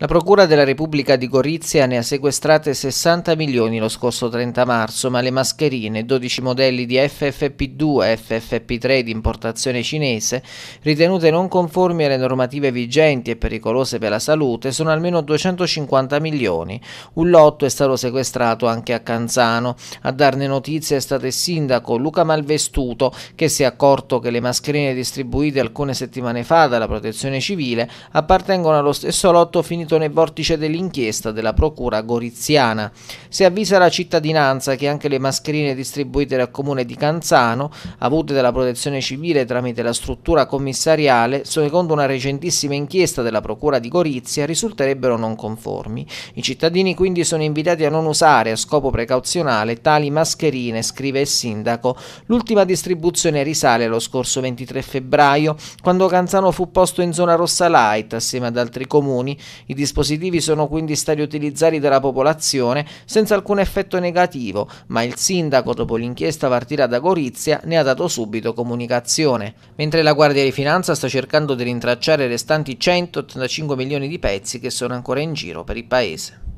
La Procura della Repubblica di Gorizia ne ha sequestrate 60 milioni lo scorso 30 marzo, ma le mascherine, 12 modelli di FFP2 e FFP3 di importazione cinese, ritenute non conformi alle normative vigenti e pericolose per la salute, sono almeno 250 milioni. Un lotto è stato sequestrato anche a Canzano. A darne notizia è stato il sindaco Luca Malvestuto, che si è accorto che le mascherine distribuite alcune settimane fa dalla Protezione Civile appartengono allo stesso lotto finito riunito nel vortice dell'inchiesta della procura goriziana. Si avvisa la cittadinanza che anche le mascherine distribuite dal comune di Canzano, avute dalla protezione civile tramite la struttura commissariale, secondo una recentissima inchiesta della procura di Gorizia, risulterebbero non conformi. I cittadini quindi sono invitati a non usare a scopo precauzionale tali mascherine, scrive il sindaco. L'ultima distribuzione risale allo scorso 23 febbraio, quando Canzano fu posto in zona rossa light assieme ad altri comuni. I dispositivi sono quindi stati utilizzati dalla popolazione senza alcun effetto negativo, ma il sindaco, dopo l'inchiesta partita da Gorizia, ne ha dato subito comunicazione. Mentre la Guardia di Finanza sta cercando di rintracciare i restanti 185 milioni di pezzi che sono ancora in giro per il paese.